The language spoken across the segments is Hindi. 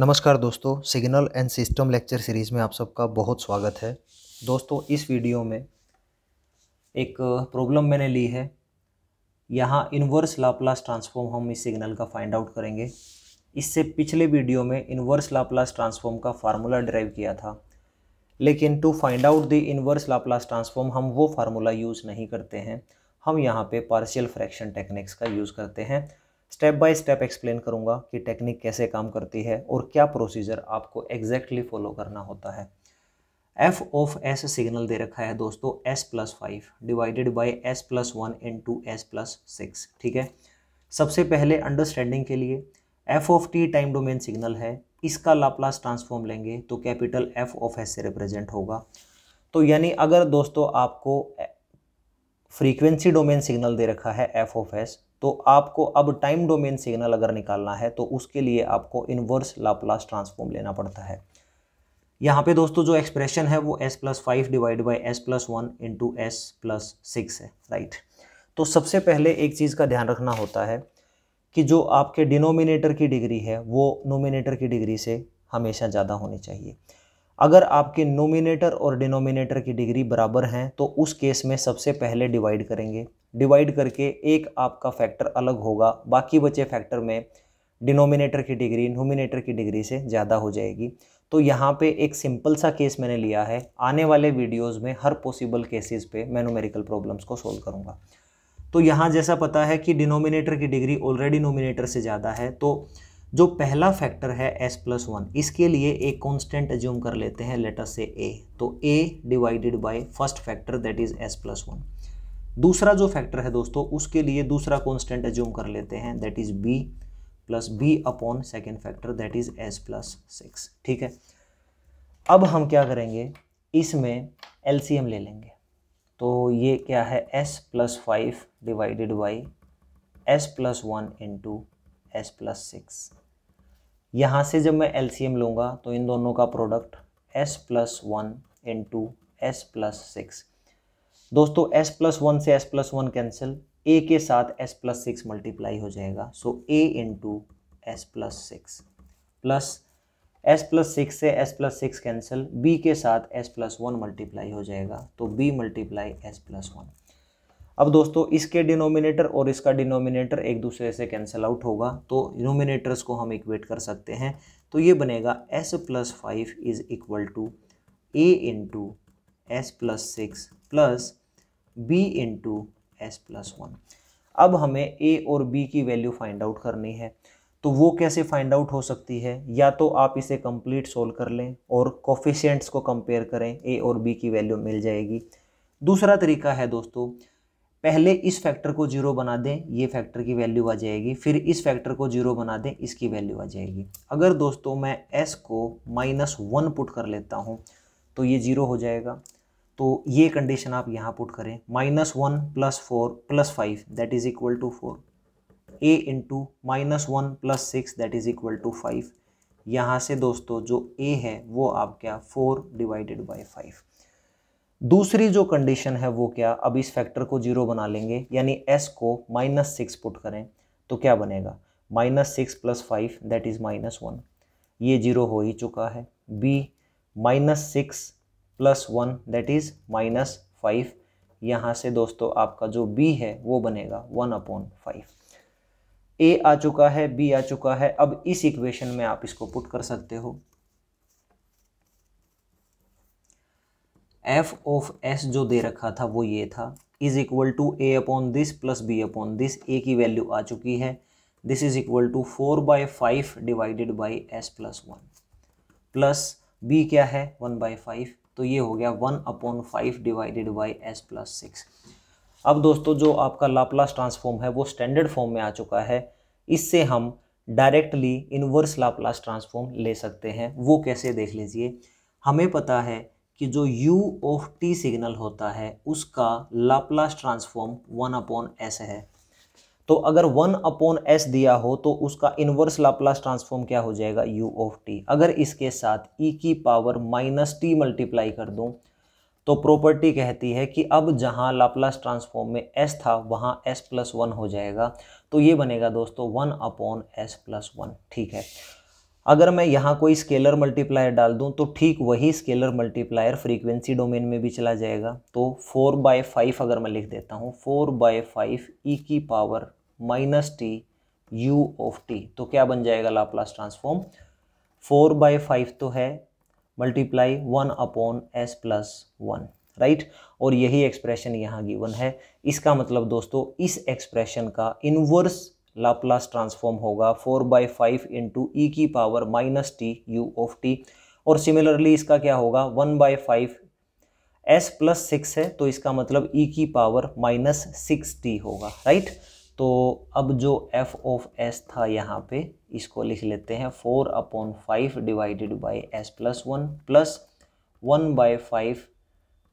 नमस्कार दोस्तों signal and system lecture series में आप सबका बहुत स्वागत है दोस्तों इस वीडियो में एक प्रॉब्लम मैंने ली है यहाँ इन्वर्स लाप्लास ट्रांसफॉर्म हम इस सिग्नल का फाइंड आउट करेंगे इससे पिछले वीडियो में इन्वर्स लाप्लास ट्रांसफॉर्म का फार्मूला ड्राइव किया था लेकिन to find out the inverse Laplace transform हम वो फार्मूला यूज़ नहीं करते हैं हम यहाँ पर पार्शियल फ्रैक्शन टेक्निक्स का यूज़ करते हैं स्टेप बाय स्टेप एक्सप्लेन करूँगा कि टेक्निक कैसे काम करती है और क्या प्रोसीजर आपको एग्जैक्टली फॉलो करना होता है एफ ऑफ एस सिग्नल दे रखा है दोस्तों S plus five divided by S plus one into S plus six ठीक है सबसे पहले अंडरस्टैंडिंग के लिए F of T time domain signal है इसका लाप्लास ट्रांसफॉर्म लेंगे तो कैपिटल एफ ऑफ एस से रिप्रेजेंट होगा तो यानी अगर दोस्तों आपको फ्रीक्वेंसी डोमेन सिग्नल दे रखा है एफ ऑफ एस तो आपको अब टाइम डोमेन सिग्नल अगर निकालना है तो उसके लिए आपको इन्वर्स लाप्लास ट्रांसफॉर्म लेना पड़ता है यहाँ पे दोस्तों जो एक्सप्रेशन है वो S plus five divide by S plus one into S plus six है राइट तो सबसे पहले एक चीज़ का ध्यान रखना होता है कि जो आपके डिनोमिनेटर की डिग्री है वो नोमिनेटर की डिग्री से हमेशा ज़्यादा होनी चाहिए अगर आपके नोमिनेटर और डिनोमिनेटर की डिग्री बराबर हैं तो उस केस में सबसे पहले डिवाइड करेंगे डिवाइड करके एक आपका फैक्टर अलग होगा बाकी बचे फैक्टर में डिनोमिनेटर की डिग्री नोमिनेटर की डिग्री से ज़्यादा हो जाएगी तो यहाँ पे एक सिंपल सा केस मैंने लिया है आने वाले वीडियोस में हर पॉसिबल केसेस पे मैं नोमेरिकल प्रॉब्लम्स को सोल्व करूँगा तो यहाँ जैसा पता है कि डिनोमिनेटर की डिग्री ऑलरेडी नोमिनेटर से ज़्यादा है तो जो पहला फैक्टर है एस प्लस वन इसके लिए एक कॉन्स्टेंट एज्यूम कर लेते हैं लेटर से ए तो A divided by first factor that is S plus one दूसरा जो फैक्टर है दोस्तों उसके लिए दूसरा कॉन्स्टेंट एज्यूम कर लेते हैं that is B plus B upon second factor that is S plus six ठीक है अब हम क्या करेंगे इसमें एलसीएम ले लेंगे तो ये क्या है S plus five divided by S plus one into S plus six यहाँ से जब मैं एलसीएम लूँगा तो इन दोनों का product S plus one into S plus six दोस्तों एस प्लस वन से S plus one cancel A के साथ एस प्लस सिक्स मल्टीप्लाई हो जाएगा so A into S plus six plus S plus six से S plus six cancel B के साथ एस प्लस वन मल्टीप्लाई हो जाएगा तो B multiply S plus one अब दोस्तों इसके डिनोमिनेटर और इसका डिनोमिनेटर एक दूसरे से कैंसिल आउट होगा तो डिनोमिनेटर्स को हम इक्वेट कर सकते हैं तो ये बनेगा S plus five is equal to A into S plus six plus B into S plus one अब हमें ए और बी की वैल्यू फाइंड आउट करनी है तो वो कैसे फाइंड आउट हो सकती है या तो आप इसे कंप्लीट सोल्व कर लें और कॉफिशेंट्स को कंपेयर करें ए और बी की वैल्यू मिल जाएगी दूसरा तरीका है दोस्तों पहले इस फैक्टर को जीरो बना दें ये फैक्टर की वैल्यू आ जाएगी फिर इस फैक्टर को जीरो बना दें इसकी वैल्यू आ जाएगी अगर दोस्तों मैं एस को माइनस वन पुट कर लेता हूँ तो ये जीरो हो जाएगा तो ये कंडीशन आप यहाँ पुट करें minus one plus four plus five that is equal to four A into minus one plus six that is equal to five यहाँ से दोस्तों जो ए है वो आप क्या फोर डिवाइडेड बाई फाइव दूसरी जो कंडीशन है वो क्या अब इस फैक्टर को जीरो बना लेंगे यानी एस को माइनस सिक्स पुट करें तो क्या बनेगा minus six plus five that is minus one ये जीरो हो ही चुका है B minus six plus one that is minus five यहाँ से दोस्तों आपका जो बी है वो बनेगा वन अपॉन फाइव ए आ चुका है बी आ चुका है अब इस इक्वेशन में आप इसको पुट कर सकते हो एफ ऑफ एस जो दे रखा था वो ये था is equal to A upon this plus B upon this A की वैल्यू आ चुकी है this is equal to four by five divided by S plus one plus B क्या है वन बाई फाइव तो ये हो गया one upon five divided by S plus six अब दोस्तों जो आपका लाप्लास ट्रांसफॉर्म है वो स्टैंडर्ड फॉर्म में आ चुका है इससे हम डायरेक्टली इनवर्स लाप्लास ट्रांसफॉर्म ले सकते हैं वो कैसे देख लीजिए हमें पता है कि जो u ऑफ t सिग्नल होता है उसका Laplace transform one upon S है तो अगर वन अपॉन एस दिया हो तो उसका इनवर्स लाप्लास ट्रांसफॉर्म क्या हो जाएगा u ऑफ t अगर इसके साथ e की पावर माइनस टी मल्टीप्लाई कर दूँ तो प्रॉपर्टी कहती है कि अब जहाँ लाप्लास ट्रांसफॉर्म में s था वहां s प्लस वन हो जाएगा तो ये बनेगा दोस्तों one upon S plus one ठीक है अगर मैं यहाँ कोई स्केलर मल्टीप्लायर डाल दूँ तो ठीक वही स्केलर मल्टीप्लायर फ्रीक्वेंसी डोमेन में भी चला जाएगा तो फोर बाय फाइव अगर मैं लिख देता हूँ फोर बाय फाइव ई की power minus T U of T तो क्या बन जाएगा Laplace transform four by five तो है multiply one upon S plus one right और यही एक्सप्रेशन यहाँ गिवन है इसका मतलब दोस्तों इस एक्सप्रेशन का इनवर्स लाप्लास ट्रांसफॉर्म होगा four by five into E की power minus T U of T और सिमिलरली इसका क्या होगा one by five S plus six है तो इसका मतलब ई e की पावर माइनस सिक्स टी होगा राइट तो अब जो एफ ऑफ एस था यहाँ पे इसको लिख लेते हैं four upon five divided by S plus one plus one by five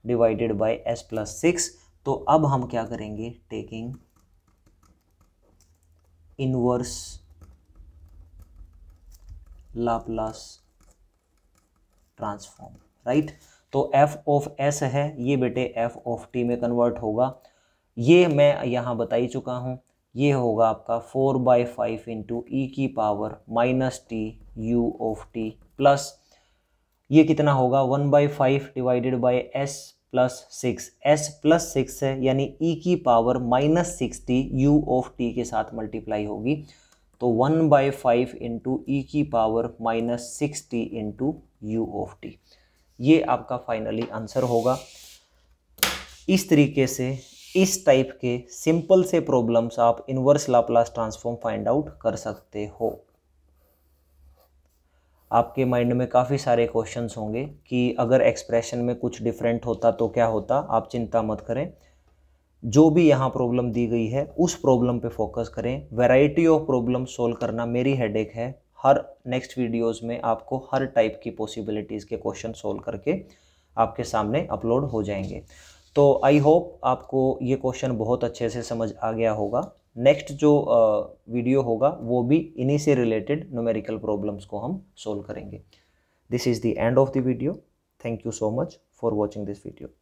divided by S plus six तो अब हम क्या करेंगे taking inverse Laplace transform right तो एफ ऑफ एस है ये बेटे एफ ऑफ टी में कन्वर्ट होगा ये मैं यहाँ बता ही चुका हूँ ये होगा आपका four by five into E की power minus T U of T plus ये कितना होगा one by five divided by S plus six S plus six है यानी ई e की power minus sixty U of T के साथ मल्टीप्लाई होगी तो one by five into E की power minus sixty into U of T ये आपका फाइनली आंसर होगा इस तरीके से इस टाइप के सिंपल से प्रॉब्लम्स आप inverse Laplace transform find out कर सकते हो आपके माइंड में काफ़ी सारे क्वेश्चंस होंगे कि अगर एक्सप्रेशन में कुछ डिफरेंट होता तो क्या होता आप चिंता मत करें जो भी यहाँ प्रॉब्लम दी गई है उस प्रॉब्लम पे फोकस करें वैरायटी ऑफ प्रॉब्लम सोल्व करना मेरी हेडेक है हर नेक्स्ट वीडियोस में आपको हर टाइप की पॉसिबिलिटीज़ के क्वेश्चन सोल्व करके आपके सामने अपलोड हो जाएंगे तो आई होप आपको ये क्वेश्चन बहुत अच्छे से समझ आ गया होगा नेक्स्ट जो वीडियो होगा वो भी इन्हीं से रिलेटेड न्यूमेरिकल प्रॉब्लम्स को हम सोल्व करेंगे this is the end of the video thank you so much for watching this video